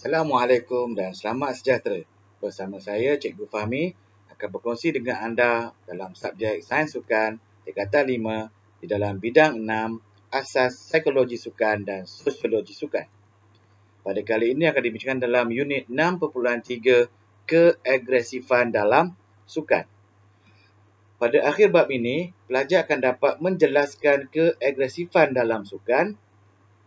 Assalamualaikum dan selamat sejahtera. Bersama saya Cikgu Fahmi akan berkongsi dengan anda dalam subjek sains sukan tingkatan 5 di dalam bidang 6 asas psikologi sukan dan sosiologi sukan. Pada kali ini akan dibincangkan dalam unit 6.3 keagresifan dalam sukan. Pada akhir bab ini, pelajar akan dapat menjelaskan keagresifan dalam sukan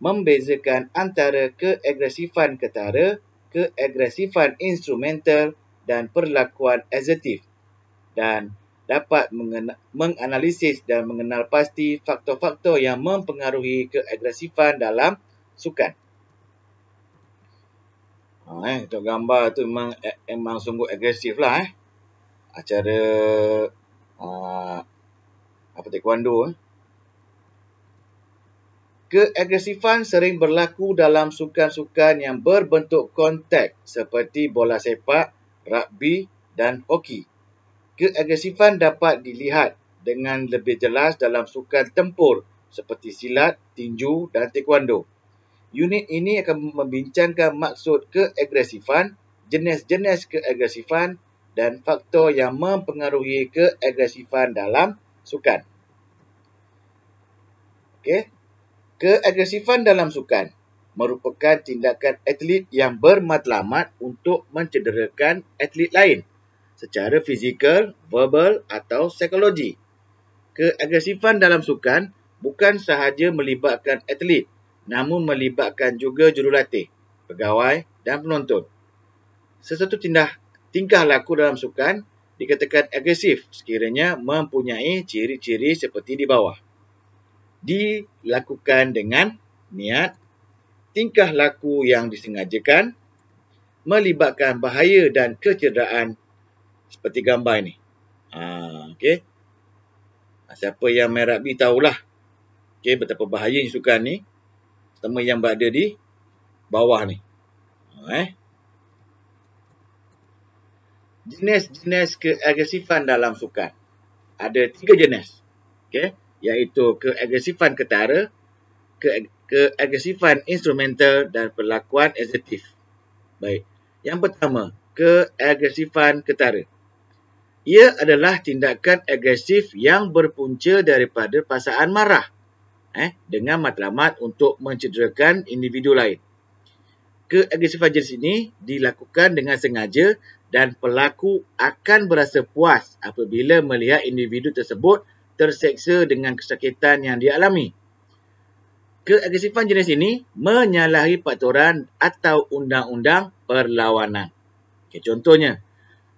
membezakan antara keagresifan ketara, keagresifan instrumental dan perlakuan assertif dan dapat menganalisis dan mengenal pasti faktor-faktor yang mempengaruhi keagresifan dalam sukan. Ha, eh, tu gambar tu memang eh, memang sungguh agresif lah eh. Acara uh, apa taekwondo eh. Keagresifan sering berlaku dalam sukan-sukan yang berbentuk kontak seperti bola sepak, rugby dan hoki. Keagresifan dapat dilihat dengan lebih jelas dalam sukan tempur seperti silat, tinju dan taekwondo. Unit ini akan membincangkan maksud keagresifan, jenis-jenis keagresifan dan faktor yang mempengaruhi keagresifan dalam sukan. Okay. Keagresifan dalam sukan merupakan tindakan atlet yang bermatlamat untuk mencederakan atlet lain secara fizikal, verbal atau psikologi. Keagresifan dalam sukan bukan sahaja melibatkan atlet namun melibatkan juga jurulatih, pegawai dan penonton. Sesuatu tindah, tingkah laku dalam sukan dikatakan agresif sekiranya mempunyai ciri-ciri seperti di bawah dilakukan dengan niat, tingkah laku yang disengajakan, melibatkan bahaya dan kecederaan seperti gambar ini. Ha, okay. Ha, siapa yang main rugby tahulah okay, betapa bahaya yang suka ni. Pertama yang berada di bawah ni. eh. Jenis-jenis keagresifan dalam sukan. Ada tiga jenis. Okay iaitu keagresifan ketara, ke keagresifan instrumental dan perlakuan eksekutif. Baik. Yang pertama, keagresifan ketara. Ia adalah tindakan agresif yang berpunca daripada perasaan marah eh, dengan matlamat untuk mencederakan individu lain. Keagresifan jenis ini dilakukan dengan sengaja dan pelaku akan berasa puas apabila melihat individu tersebut terseksa dengan kesakitan yang dialami. Keagresifan jenis ini menyalahi peraturan atau undang-undang perlawanan. Okay, contohnya,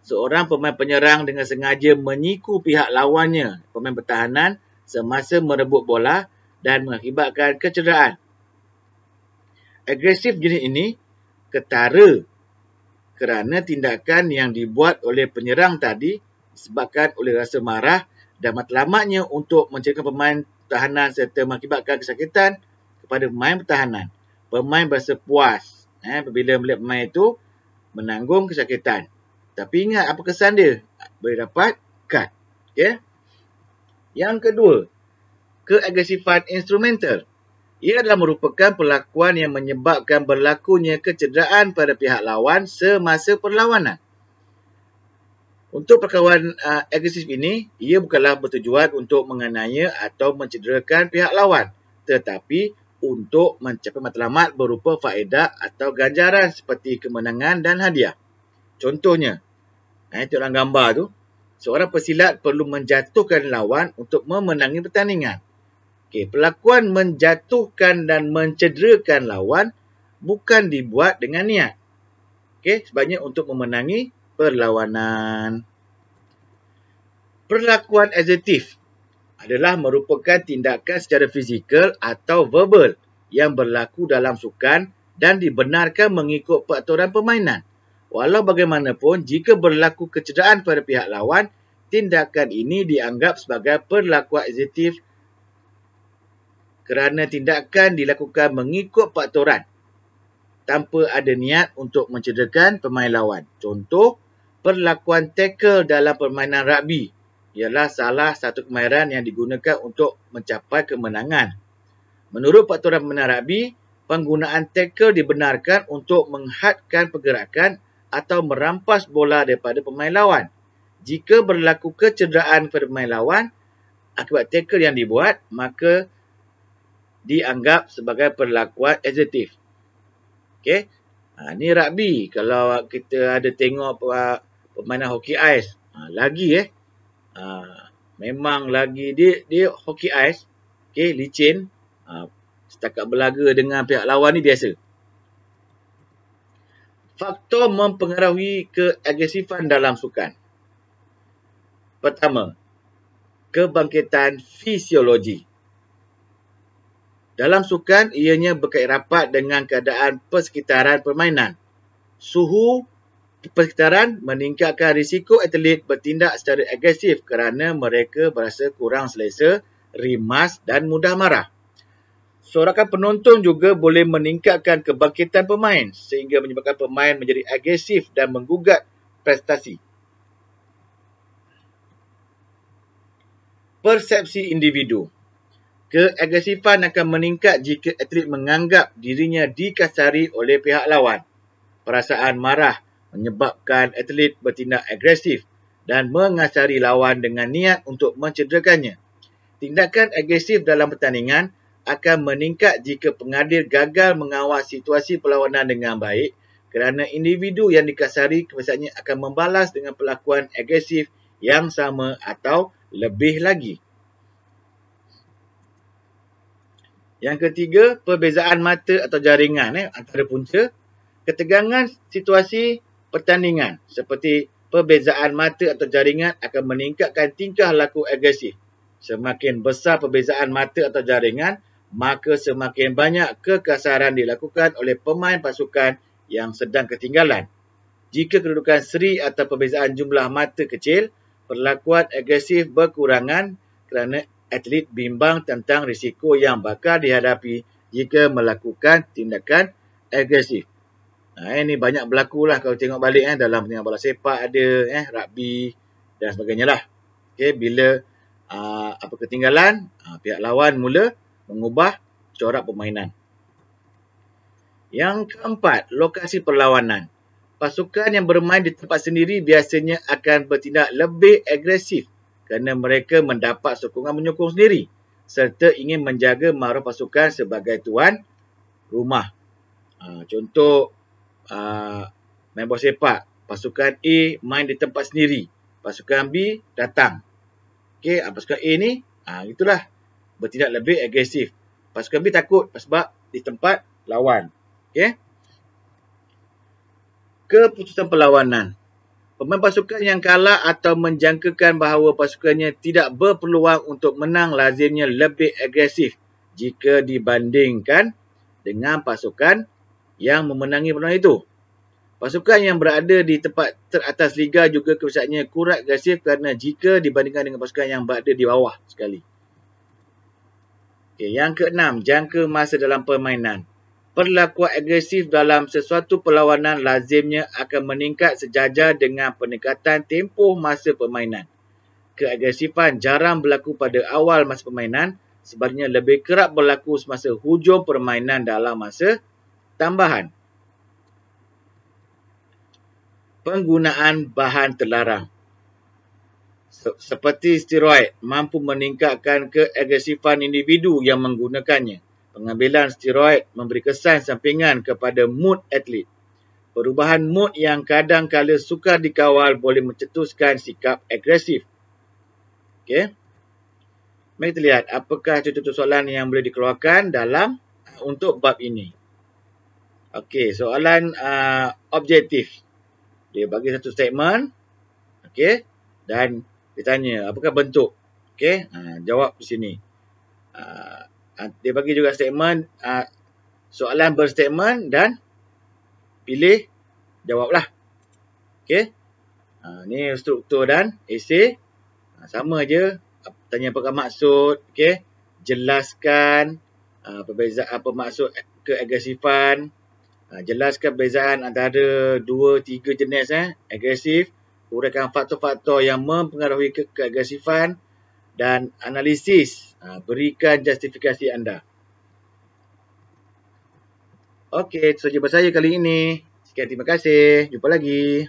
seorang pemain penyerang dengan sengaja menyiku pihak lawannya, pemain pertahanan semasa merebut bola dan mengakibatkan kecederaan. Agresif jenis ini ketara kerana tindakan yang dibuat oleh penyerang tadi disebabkan oleh rasa marah dan matlamatnya untuk mencegah pemain pertahanan serta mengakibatkan kesakitan kepada pemain pertahanan. Pemain berasa puas eh, apabila melihat pemain itu menanggung kesakitan. Tapi ingat apa kesan dia? Boleh dapat kad. Okay. Ya? Yang kedua, keagresifan instrumental. Ia adalah merupakan perlakuan yang menyebabkan berlakunya kecederaan pada pihak lawan semasa perlawanan. Untuk perkawan uh, agresif ini, ia bukanlah bertujuan untuk menganiaya atau mencederakan pihak lawan, tetapi untuk mencapai matlamat berupa faedah atau ganjaran seperti kemenangan dan hadiah. Contohnya, eh, tengok dalam gambar tu, seorang pesilat perlu menjatuhkan lawan untuk memenangi pertandingan. Okay, perlakuan menjatuhkan dan mencederakan lawan bukan dibuat dengan niat. Okay, sebabnya untuk memenangi perlawanan. Perlakuan asertif adalah merupakan tindakan secara fizikal atau verbal yang berlaku dalam sukan dan dibenarkan mengikut peraturan permainan. Walau bagaimanapun, jika berlaku kecederaan pada pihak lawan, tindakan ini dianggap sebagai perlakuan asertif kerana tindakan dilakukan mengikut peraturan tanpa ada niat untuk mencederakan pemain lawan. Contoh, perlakuan tackle dalam permainan rugby ialah salah satu kemahiran yang digunakan untuk mencapai kemenangan. Menurut peraturan menarabi, penggunaan tackle dibenarkan untuk menghadkan pergerakan atau merampas bola daripada pemain lawan. Jika berlaku kecederaan pada pemain lawan akibat tackle yang dibuat, maka dianggap sebagai perlakuan ejektif. Okey. Ha, ni rugby. Kalau kita ada tengok uh, permainan hoki ais. Ha, lagi eh ha, memang lagi dia dia hoki ice okey licin ha, setakat belaga dengan pihak lawan ni biasa faktor mempengaruhi keagresifan dalam sukan pertama kebangkitan fisiologi dalam sukan ianya berkait rapat dengan keadaan persekitaran permainan suhu persekitaran meningkatkan risiko atlet bertindak secara agresif kerana mereka berasa kurang selesa, rimas dan mudah marah. Sorakan penonton juga boleh meningkatkan kebangkitan pemain sehingga menyebabkan pemain menjadi agresif dan menggugat prestasi. Persepsi individu Keagresifan akan meningkat jika atlet menganggap dirinya dikasari oleh pihak lawan. Perasaan marah menyebabkan atlet bertindak agresif dan mengasari lawan dengan niat untuk mencederakannya. Tindakan agresif dalam pertandingan akan meningkat jika pengadil gagal mengawal situasi perlawanan dengan baik kerana individu yang dikasari kebiasaannya akan membalas dengan perlakuan agresif yang sama atau lebih lagi. Yang ketiga, perbezaan mata atau jaringan eh, antara punca. Ketegangan situasi pertandingan seperti perbezaan mata atau jaringan akan meningkatkan tingkah laku agresif. Semakin besar perbezaan mata atau jaringan, maka semakin banyak kekasaran dilakukan oleh pemain pasukan yang sedang ketinggalan. Jika kedudukan seri atau perbezaan jumlah mata kecil, perlakuan agresif berkurangan kerana atlet bimbang tentang risiko yang bakal dihadapi jika melakukan tindakan agresif ini ha, eh, banyak berlaku lah kalau tengok balik eh, dalam pertandingan bola sepak ada, eh, rugby dan sebagainya lah. Okay, bila uh, apa ketinggalan, uh, pihak lawan mula mengubah corak permainan. Yang keempat, lokasi perlawanan. Pasukan yang bermain di tempat sendiri biasanya akan bertindak lebih agresif kerana mereka mendapat sokongan menyokong sendiri serta ingin menjaga maruah pasukan sebagai tuan rumah. Uh, contoh, Ah, main bola sepak. Pasukan A main di tempat sendiri. Pasukan B datang. Okey, ah, pasukan A ni, ah uh, itulah bertindak lebih agresif. Pasukan B takut sebab di tempat lawan. Okey. Keputusan perlawanan. Pemain pasukan yang kalah atau menjangkakan bahawa pasukannya tidak berpeluang untuk menang lazimnya lebih agresif jika dibandingkan dengan pasukan yang memenangi pertandingan itu. Pasukan yang berada di tempat teratas liga juga kebiasaannya kurang agresif kerana jika dibandingkan dengan pasukan yang berada di bawah sekali. Okay, yang keenam, jangka masa dalam permainan. Perlakuan agresif dalam sesuatu perlawanan lazimnya akan meningkat sejajar dengan peningkatan tempoh masa permainan. Keagresifan jarang berlaku pada awal masa permainan, sebaliknya lebih kerap berlaku semasa hujung permainan dalam masa tambahan penggunaan bahan terlarang seperti steroid mampu meningkatkan keagresifan individu yang menggunakannya pengambilan steroid memberi kesan sampingan kepada mood atlet perubahan mood yang kadang kala sukar dikawal boleh mencetuskan sikap agresif okey mari kita lihat apakah contoh-contoh soalan yang boleh dikeluarkan dalam untuk bab ini Okey, soalan uh, objektif. Dia bagi satu statement. Okey, dan ditanya apakah bentuk. Okey, uh, jawab di sini. Uh, uh, dia bagi juga statement. Uh, soalan berstatement dan pilih jawablah. Okey, uh, ni struktur dan esay. Uh, sama je. Tanya apakah maksud. Okey, jelaskan uh, perbezaan apa maksud keagresifan. Okey. Ha, jelaskan perbezaan antara dua tiga jenis eh agresif huraikan faktor-faktor yang mempengaruhi ke- keagresifan dan analisis ha, berikan justifikasi anda Okey, itu sahaja saya kali ini. Sekian terima kasih. Jumpa lagi.